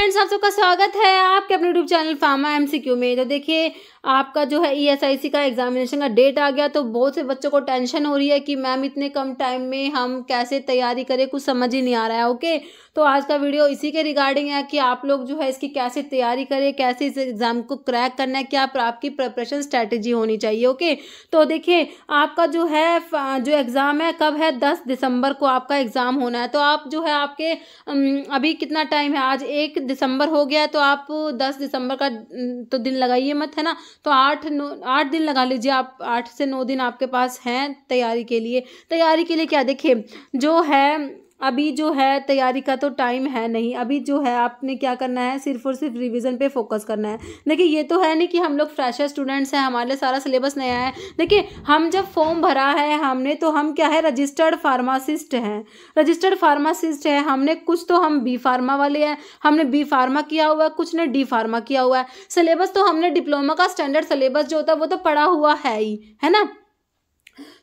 Friends आप सबका स्वागत है आपके अपने यूट्यूब चैनल फार्मा एमसीक्यू में तो देखिए आपका जो है ईएसआईसी e का एग्जामिनेशन का डेट आ गया तो बहुत से बच्चों को टेंशन हो रही है कि मैम इतने कम टाइम में हम कैसे तैयारी करें कुछ समझ ही नहीं आ रहा है ओके तो आज का वीडियो इसी के रिगार्डिंग है कि आप लोग जो है इसकी कैसे तैयारी करें कैसे इस एग्ज़ाम को क्रैक करना है क्या आपकी प्रेपरेशन स्ट्रैटेजी होनी चाहिए ओके तो देखिए आपका जो है जो एग्ज़ाम है कब है दस दिसंबर को आपका एग्ज़ाम होना है तो आप जो है आपके अभी कितना टाइम है आज एक दिसंबर हो गया तो आप दस दिसंबर का तो दिन लगाइए मत है ना तो आठ नौ आठ दिन लगा लीजिए आप आठ से नौ दिन आपके पास हैं तैयारी के लिए तैयारी के लिए क्या देखिए जो है अभी जो है तैयारी का तो टाइम है नहीं अभी जो है आपने क्या करना है सिर्फ और सिर्फ रिवीजन पे फोकस करना है देखिए ये तो है नहीं कि हम लोग फ्रेशर स्टूडेंट्स हैं हमारे लिए सारा सिलेबस नया है देखिए हम जब फॉर्म भरा है हमने तो हम क्या है रजिस्टर्ड फार्मासिस्ट हैं रजिस्टर्ड फार्मासिस्ट है हमने कुछ तो हम बी फार्मा वाले हैं हमने बी फार्मा किया हुआ है कुछ ने डी फार्मा किया हुआ है सिलेबस तो हमने डिप्लोमा का स्टैंडर्ड सिलेबस जो होता है वो तो पढ़ा हुआ है ही है ना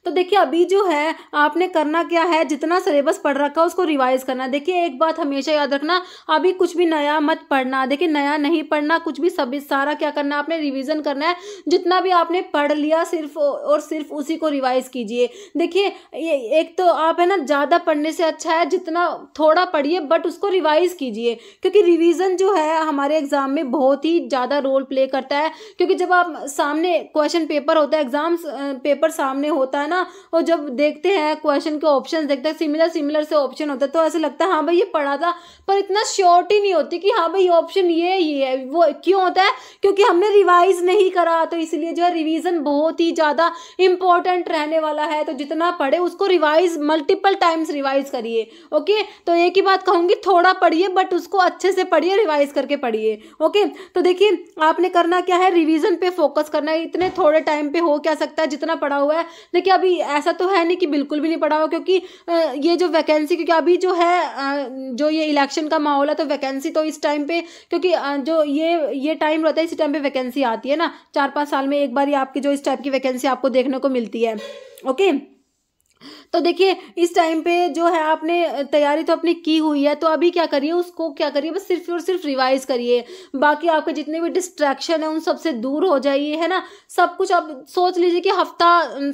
तो देखिए अभी जो है आपने करना क्या है जितना सिलेबस पढ़ रखा उसको रिवाइज करना देखिए एक बात हमेशा याद रखना अभी कुछ भी नया मत पढ़ना देखिए नया नहीं पढ़ना कुछ भी सब सारा क्या करना आपने रिविज़न करना है जितना भी आपने पढ़ लिया सिर्फ और सिर्फ उसी को रिवाइज कीजिए देखिए एक तो आप है ना ज़्यादा पढ़ने से अच्छा है जितना थोड़ा पढ़िए बट उसको रिवाइज कीजिए क्योंकि रिविज़न जो है हमारे एग्ज़ाम में बहुत ही ज़्यादा रोल प्ले करता है क्योंकि जब आप सामने क्वेश्चन पेपर होता है एग्ज़ाम पेपर सामने होता है ना ना और जब देखते हैं क्वेश्चन के ऑप्शन देखते हैं सिमिलर सिमिलर से ऑप्शन होता है तो ऐसा लगता है हाँ भाई ये पढ़ा था पर इतना श्योरिटी नहीं होती कि हाँ भाई ऑप्शन ये ये है वो क्यों होता है क्योंकि हमने रिवाइज नहीं करा तो इसलिए जो है रिविज़न बहुत ही ज़्यादा इंपॉर्टेंट रहने वाला है तो जितना पढ़े उसको रिवाइज मल्टीपल टाइम्स रिवाइज करिए ओके तो एक ही बात कहूँगी थोड़ा पढ़िए बट उसको अच्छे से पढ़िए रिवाइज करके पढ़िए ओके तो देखिए आपने करना क्या है रिवीजन पे फोकस करना है इतने थोड़े टाइम पे हो क्या सकता है जितना पढ़ा हुआ है देखिए अभी अभी ऐसा तो है नहीं कि बिल्कुल भी नहीं पढ़ा हुआ क्योंकि ये जो वैकेंसी क्योंकि अभी जो है जो ये इलेक्शन का माहौल है तो वैकेंसी तो इस टाइम पे क्योंकि जो ये ये टाइम रहता है इसी टाइम पे वैकेंसी आती है ना चार पाँच साल में एक बार ही आपकी जो इस टाइप की वैकेंसी आपको देखने को मिलती है ओके तो देखिए इस टाइम पे जो है आपने तैयारी तो अपनी की हुई है तो अभी क्या करिए उसको क्या करिए बस सिर्फ और सिर्फ रिवाइज करिए बाकी आपके जितने भी डिस्ट्रैक्शन है उन सबसे दूर हो जाइए है ना सब कुछ आप सोच लीजिए कि हफ्ता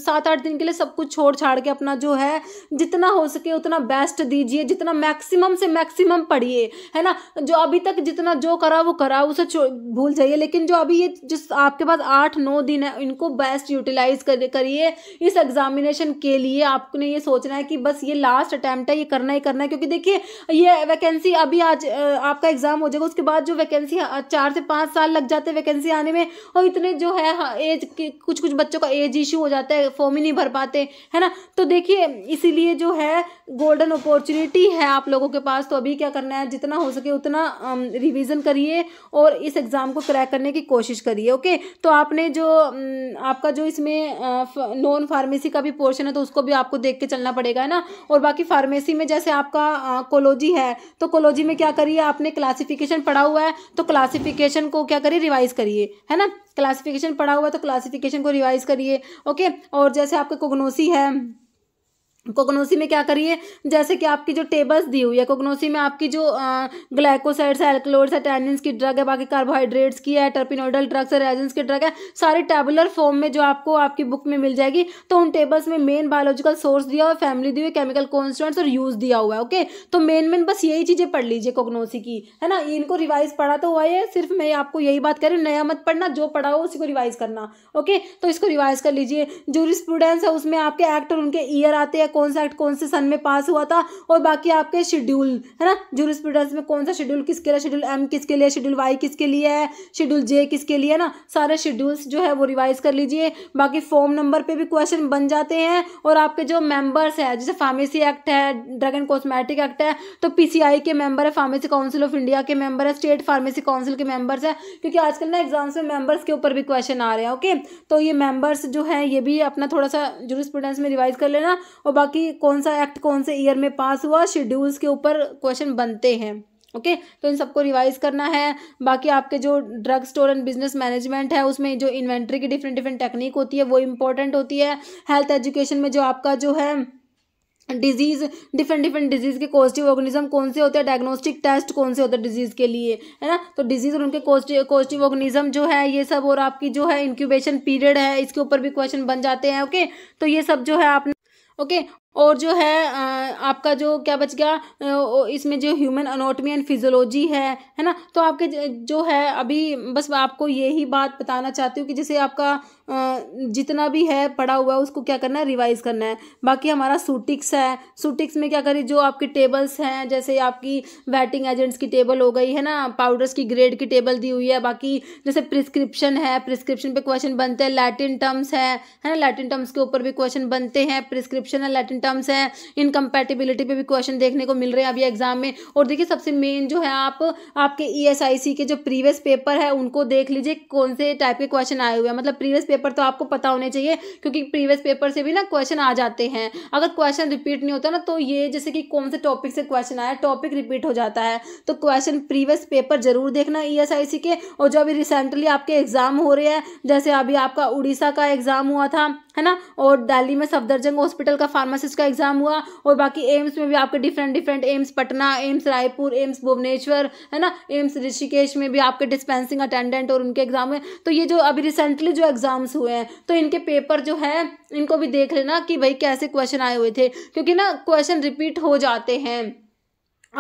सात आठ दिन के लिए सब कुछ छोड़ छाड़ के अपना जो है जितना हो सके उतना बेस्ट दीजिए जितना मैक्सिमम से मैक्सिमम पढ़िए है ना जो अभी तक जितना जो करा वो करा उसे भूल जाइए लेकिन जो अभी ये जिस आपके पास आठ नौ दिन है इनको बेस्ट यूटिलाइज करिए इस एग्जामिनेशन के लिए आपने ने ये सोचना है कि बस ये लास्ट अटैम्प्ट है ये करना ही करना है क्योंकि देखिए ये वैकेंसी अभी आज आपका एग्ज़ाम हो जाएगा उसके बाद जो वैकेंसी चार से पाँच साल लग जाते हैं वैकेंसी आने में और इतने जो है एज हाँ, कुछ कुछ बच्चों का एज इशू हो जाता है फॉर्म ही नहीं भर पाते है ना तो देखिए इसीलिए जो है गोल्डन अपॉर्चुनिटी है आप लोगों के पास तो अभी क्या करना है जितना हो सके उतना रिविज़न करिए और इस एग्ज़ाम को क्रैक करने की कोशिश करिए ओके तो आपने जो आपका जो इसमें नॉन फार्मेसी का भी पोर्शन है तो उसको भी आपको देख देख के चलना पड़ेगा है ना और बाकी फार्मेसी में जैसे आपका कोलोजी है तो कोलोजी में क्या करिए आपने क्लासिफिकेशन पढ़ा हुआ है तो क्लासिफिकेशन को क्या करिए रिवाइज करिए है ना क्लासिफिकेशन पढ़ा हुआ है तो क्लासिफिकेशन को रिवाइज करिए ओके और जैसे आपका कोग्नोसी है कोग्नोसी में क्या करिए जैसे कि आपकी जो टेबल्स दी हुई है कोग्नोसी में आपकी जो ग्लाइकोसाइड्स है एल्कलोड्स है टैनिन्स की ड्रग है बाकी कार्बोहाइड्रेट्स की है टर्पिनोडल ड्रग्स है रेजेंस की ड्रग है सारी टेबुलर फॉर्म में जो आपको आपकी बुक में मिल जाएगी तो उन टेबल्स में मेन बायोलॉजिकल सोर्स दिया हुआ फैमिली दी हुई केमिकल कॉन्स्टेंट्स और यूज दिया हुआ है ओके तो मेन मेन बस यही चीज़ें पढ़ लीजिए कोग्नोसी की है ना इनको रिवाइज पढ़ा तो हुआ है सिर्फ मैं आपको यही बात कर रही हूँ नया मत पढ़ना जो पढ़ा हो उसी को रिवाइज करना ओके तो इसको रिवाइज कर लीजिए जो है उसमें आपके एक्ट और उनके ईयर आते हैं कौन सा एक्ट कौन से सन में पास हुआ था और बाकी आपके शेड्यूल है ना जूरिस्प्रूडेंस में कौन सा शेड्यूल किसके लिए शेड्यूल एम किसके लिए शेड्यूल वाई किसके लिए है शेड्यूल जे किसके लिए है ना सारे शेड्यूल्स जो है वो रिवाइज कर लीजिए बाकी फॉर्म नंबर पर भी क्वेश्चन बन जाते हैं और आपके जो मेम्बर्स हैं जैसे फार्मेसी एक्ट है ड्रग एंड कॉस्मेटिक एक्ट है तो पी के मेम्बर है फार्मेसी काउंसिल ऑफ इंडिया के मेम्बर है स्टेट फार्मेसी काउंसिल के मेम्बर्स है क्योंकि आजकल ना एग्जाम्स में मेम्बर्स के ऊपर भी क्वेश्चन आ रहे हैं ओके तो ये मेम्बर्स जो है ये भी अपना थोड़ा सा जूरिस्प्रूडेंस में रिवाइज कर लेना और हुआ कि कौन सा एक्ट कौन से ईयर में पास हुआ शेड्यूल्स के ऊपर क्वेश्चन बनते हैं ओके okay? तो इन सबको रिवाइज करना है बाकी आपके जो drug store and business management है उसमें जो इन्वेंट्री की डिफरेंट डिफरेंट टेक्निक होती है वो इम्पोर्टेंट होती है हेल्थ एजुकेशन में जो आपका जो है डिजीज़ डिफरेंट डिफरेंट डिजीज़ के पॉजिटिव ऑर्गेनिज्म कौन से होते हैं डायग्नोस्टिक टेस्ट कौन से होते हैं डिजीज़ के लिए है ना तो डिजीज़ और उनके पॉजिटिव ऑर्गेनिज्म जो है ये सब और आपकी जो है इंक्यूबेशन पीरियड है इसके ऊपर भी क्वेश्चन बन जाते हैं ओके तो ये सब जो है आपने okay और जो है आपका जो क्या बच गया इसमें जो ह्यूमन अनोटमी एंड फिजोलॉजी है है ना तो आपके जो है अभी बस आपको ये ही बात बताना चाहती हूँ कि जैसे आपका जितना भी है पड़ा हुआ है उसको क्या करना है रिवाइज करना है बाकी हमारा सूटिक्स है सूटिक्स में क्या करें जो आपके टेबल्स हैं जैसे आपकी वेटिंग एजेंट्स की टेबल हो गई है ना पाउडर्स की ग्रेड की टेबल दी हुई है बाकी जैसे प्रिस्क्रिप्शन है प्रिस्क्रिप्शन पे क्वेश्चन बनते हैं लैटिन टर्म्स है है ना लैटिन टर्म्स के ऊपर भी क्वेश्चन बनते हैं प्रिस्क्रिप्शन है लैटिन टर्म्स हैं इनकम्पेटिबिलिटी पे भी क्वेश्चन देखने को मिल रहे हैं अभी एग्जाम में और देखिए सबसे मेन जो है आप आपके ईएसआईसी e के जो प्रीवियस पेपर है उनको देख लीजिए कौन से टाइप के क्वेश्चन आए हुए हैं मतलब प्रीवियस पेपर तो आपको पता होने चाहिए क्योंकि प्रीवियस पेपर से भी ना क्वेश्चन आ जाते हैं अगर क्वेश्चन रिपीट नहीं होता ना तो ये जैसे कि कौन से टॉपिक से क्वेश्चन आया टॉपिक रिपीट हो जाता है तो क्वेश्चन प्रीवियस पेपर जरूर देखना ई e के और जो अभी रिसेंटली आपके एग्जाम हो रहे हैं जैसे अभी आपका उड़ीसा का एग्जाम हुआ था है ना और दिल्ली में सफदरजंग हॉस्पिटल का फार्मासिस्ट एम्स का एग्ज़ाम हुआ और बाकी एम्स में भी आपके different different AIIMS Patna AIIMS Raipur AIIMS Bhubaneswar है ना एम्स ऋषिकेश में भी आपके डिस्पेंसिंग अटेंडेंट और उनके एग्ज़ाम है तो ये जो अभी रिसेंटली जो एग्ज़ाम्स हुए हैं तो इनके पेपर जो है इनको भी देख लेना कि भाई कैसे क्वेश्चन आए हुए थे क्योंकि ना क्वेश्चन रिपीट हो जाते हैं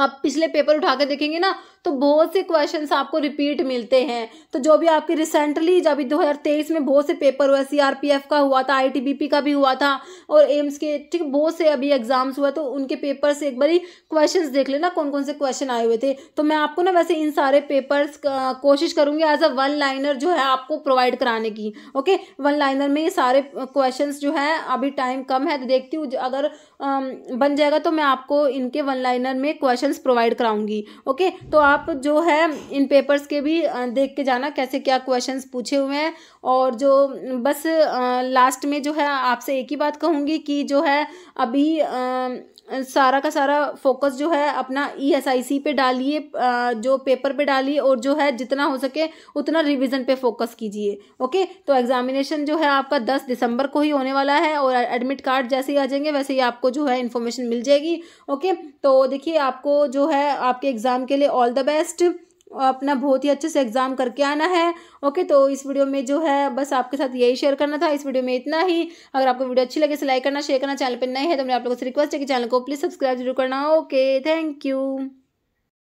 आप पिछले पेपर उठा के देखेंगे ना तो बहुत से क्वेश्चन आपको रिपीट मिलते हैं तो जो भी आपके रिसेंटली जब दो हज़ार तेईस में बहुत से पेपर हुआ सी का हुआ था आई का भी हुआ था और एम्स के ठीक बहुत से अभी एग्जाम्स हुआ तो उनके पेपर से एक बारी क्वेश्चन देख लेना कौन कौन से क्वेश्चन आए हुए थे तो मैं आपको ना वैसे इन सारे पेपर्स कोशिश करूँगी एज अ वन लाइनर जो है आपको प्रोवाइड कराने की ओके वन लाइनर में ये सारे क्वेश्चन जो है अभी टाइम कम है तो देखती हूँ अगर बन जाएगा तो मैं आपको इनके वन लाइनर में क्वेश्चन प्रोवाइड कराऊंगी ओके तो आप आप जो है इन पेपर्स के भी देख के जाना कैसे क्या क्वेश्चन पूछे हुए हैं और जो बस लास्ट में जो है आपसे एक ही बात कहूँगी कि जो है अभी सारा का सारा फोकस जो है अपना ई एस आई सी पे डालिए जो पेपर पे डालिए और जो है जितना हो सके उतना रिवीजन पे फोकस कीजिए ओके तो एग्जामिनेशन जो है आपका दस दिसंबर को ही होने वाला है और एडमिट कार्ड जैसे ही आ जाएंगे वैसे ही आपको जो है इन्फॉर्मेशन मिल जाएगी ओके तो देखिए आपको जो है आपके एग्ज़ाम के लिए ऑल द बेस्ट uh, अपना बहुत ही अच्छे से एग्ज़ाम करके आना है ओके तो इस वीडियो में जो है बस आपके साथ यही शेयर करना था इस वीडियो में इतना ही अगर आपको वीडियो अच्छी लगे लाइक करना शेयर करना चैनल पर नए है तो मैं आप लोगों से रिक्वेस्ट है कि चैनल को प्लीज़ सब्सक्राइब जरूर करना ओके थैंक यू